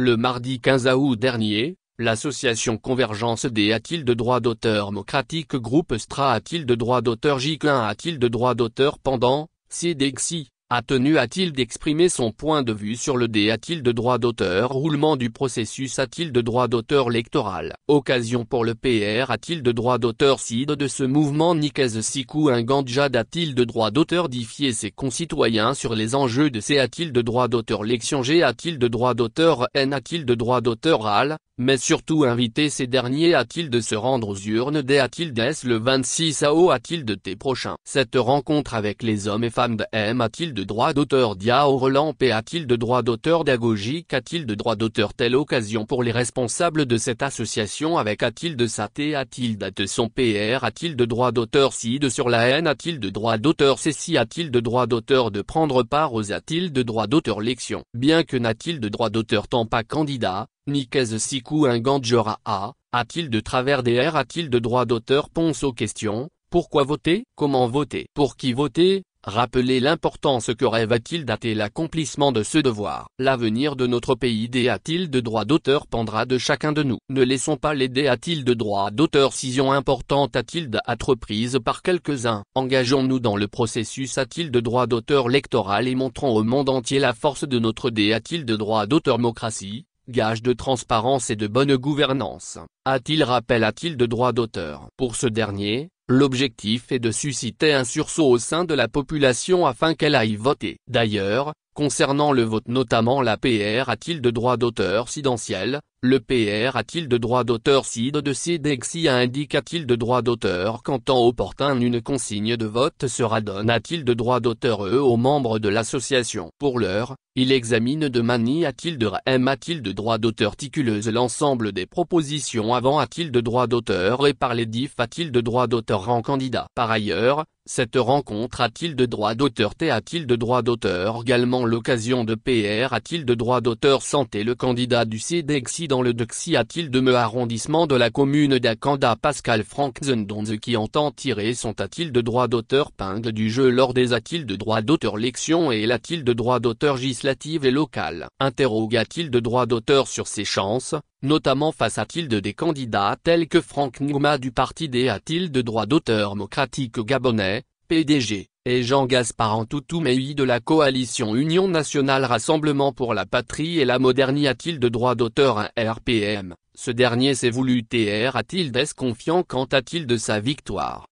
Le mardi 15 août dernier, l'association Convergence des a-t-il de droit d'auteur Mocratique Groupe Stra a-t-il de droit d'auteur J1 a-t-il de droit d'auteur pendant, CDXI, a tenu a-t-il d'exprimer son point de vue sur le dé A-t-il de droit d'auteur Roulement du processus A-t-il de droit d'auteur électoral Occasion pour le PR A-t-il de droit d'auteur side de ce mouvement Nikes Sikou Inganjad A-t-il de droit d'auteur Difier ses concitoyens sur les enjeux de C A-t-il de droit d'auteur l'élection G A-t-il de droit d'auteur N A-t-il de droit d'auteur AL mais surtout inviter ces derniers a-t-il de se rendre aux urnes D a-t-il d'es le 26 AO a-t-il de T prochain Cette rencontre avec les hommes et femmes de M a-t-il de de droit d'auteur dia et a-t-il de droit d'auteur dagogique A-t-il de droit d'auteur Telle occasion pour les responsables de cette association avec A-t-il de Saté A-t-il date son PR A-t-il de droit d'auteur si de sur la haine A-t-il de droit d'auteur Ceci A-t-il de droit d'auteur de prendre part aux A-t-il de droit d'auteur Lection Bien que n'a-t-il de droit d'auteur tant pas candidat, ni un Inganjora A, a-t-il de travers des R A-t-il de droit d'auteur Ponce aux questions, pourquoi voter Comment voter Pour qui voter Rappelez l'importance que rêve-t-il dater l'accomplissement de ce devoir. L'avenir de notre pays dé a-t-il de droit d'auteur pendra de chacun de nous. Ne laissons pas les a-t-il de droit d'auteur scission importante a-t-il d'être prise par quelques-uns. Engageons-nous dans le processus a-t-il de droit d'auteur lectoral et montrons au monde entier la force de notre dé a-t-il de droit d'auteur mocratie gage de transparence et de bonne gouvernance. A-t-il rappel a-t-il de droit d'auteur Pour ce dernier, L'objectif est de susciter un sursaut au sein de la population afin qu'elle aille voter. D'ailleurs, concernant le vote notamment la PR a-t-il de droit d'auteur sidentiel, le PR a-t-il de droit d'auteur si de cdxi indique-t-il de droit d'auteur qu'en temps opportun une consigne de vote sera donne a-t-il de droit d'auteur Eux aux membres de l'association Pour l'heure, il examine de manie a-t-il de RM a-t-il de droit d'auteur ticuleuse l'ensemble des propositions avant a-t-il de droit d'auteur et par les diff a-t-il de droit d'auteur en candidat Par ailleurs, cette rencontre a-t-il de droit d'auteur T a-t-il de droit d'auteur également l'occasion de PR a-t-il de droit d'auteur Santé le candidat du CDXI dans le meux arrondissement de la commune d'Akanda Pascal Frank Zendonze qui entend tirer son de droit d'auteur pingle du jeu lors des de droit d'auteur lection et de droit d'auteur législative et locale. Interroga-t-il de droit d'auteur sur ses chances, notamment face à de des candidats tels que Frank Numa du parti des de droit d'auteur démocratique gabonais, PDG, et Jean-Gaspard oui de la coalition Union Nationale Rassemblement pour la Patrie et la Modernie a-t-il de droit d'auteur un RPM, ce dernier s'est voulu TR a-t-il des confiant quant à-t-il de sa victoire